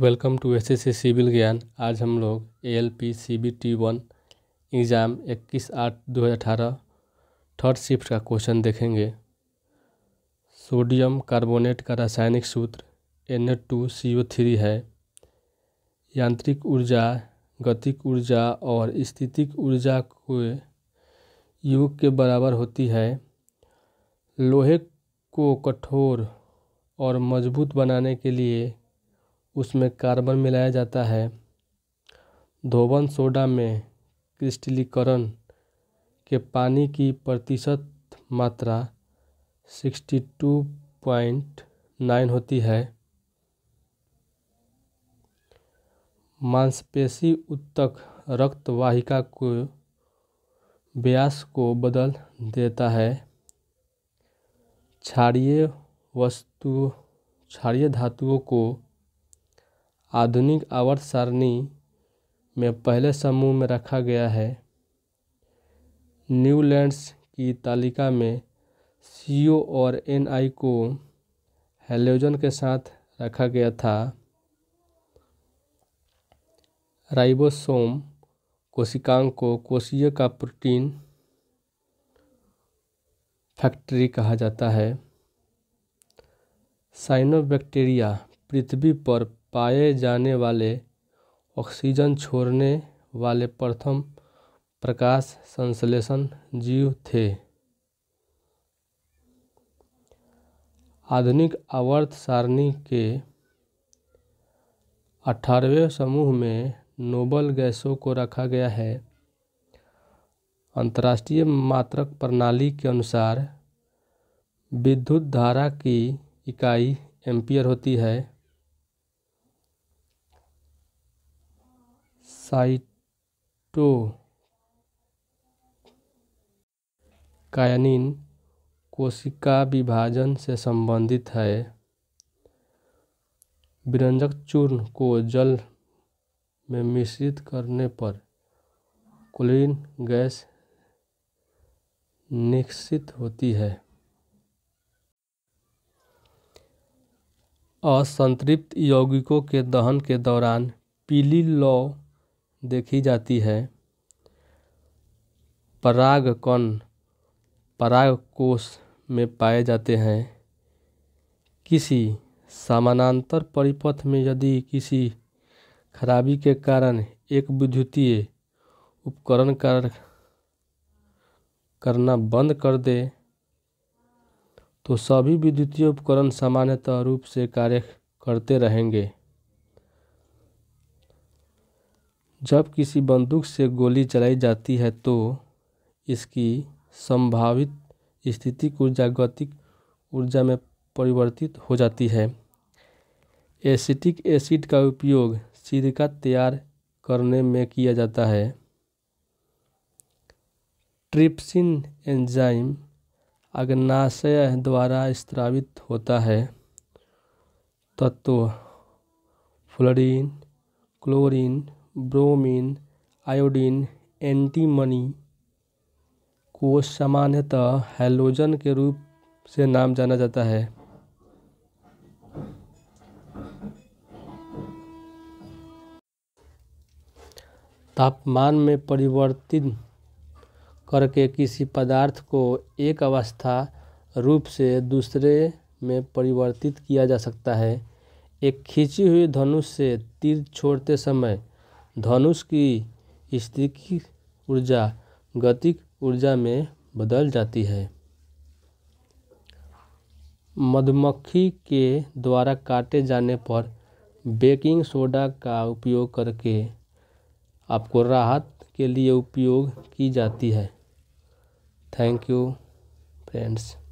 welcome to S S civil Gyan आज हम लोग A L P C B T one exam इक्कीस आठ दो हज़ार अठारह थर्ड शिफ्ट का क्वेश्चन देखेंगे सोडियम कार्बोनेट का रासायनिक सूत्र N two C O three है यांत्रिक ऊर्जा गतिक ऊर्जा और स्थितिक ऊर्जा को योग के बराबर होती है लोहे को कठोर और मजबूत बनाने के लिए उसमें कार्बन मिलाया जाता है धोबन सोडा में क्रिस्टलीकरण के पानी की प्रतिशत मात्रा 62.9 होती है मांसपेशी उत्तक रक्त वाहिका को व्यास को बदल देता है क्षारीय वस्तु क्षारीय धातुओं को आधुनिक आवर्त सारणी में पहले समूह में रखा गया है न्यूलैंड्स की तालिका में सी और एन को हेलोजन के साथ रखा गया था राइबोसोम कोशिकांग को कोशीय का प्रोटीन फैक्ट्री कहा जाता है साइनोबैक्टीरिया पृथ्वी पर पाए जाने वाले ऑक्सीजन छोड़ने वाले प्रथम प्रकाश संश्लेषण जीव थे आधुनिक आवर्त सारणी के अठारहवें समूह में नोबल गैसों को रखा गया है अंतर्राष्ट्रीय मात्रक प्रणाली के अनुसार विद्युत धारा की इकाई एम्पियर होती है कायनिन कोशिका विभाजन से संबंधित है विरंजक चूर्ण को जल में मिश्रित करने पर क्लोरीन गैस निश्चित होती है असंतृप्त यौगिकों के दहन के दौरान पीली लौ देखी जाती है परागकण कोष में पाए जाते हैं किसी समानांतर परिपथ में यदि किसी खराबी के कारण एक विद्युतीय उपकरण कर करना बंद कर दे तो सभी विद्युतीय उपकरण सामान्यतः रूप से कार्य करते रहेंगे जब किसी बंदूक से गोली चलाई जाती है तो इसकी संभावित स्थिति ऊर्जा गतिक ऊर्जा में परिवर्तित हो जाती है एसिटिक एसिड का उपयोग सिरका तैयार करने में किया जाता है ट्रिप्सिन एंजाइम अग्नाशय द्वारा स्त्रावित होता है तत्व fluorine chlorine bromine iodine antimony को सामान्यतः हेलोजन के रूप से नाम जाना जाता है तापमान में परिवर्तित करके किसी पदार्थ को एक अवस्था रूप से दूसरे में परिवर्तित किया जा सकता है एक खींची हुई धनुष से तीर छोड़ते समय धनुष की स्थिति ऊर्जा गतिक ऊर्जा में बदल जाती है मधुमक्खी के द्वारा काटे जाने पर बेकिंग सोडा का उपयोग करके आपको राहत के लिए उपयोग की जाती है थैंक यू फ्रेंड्स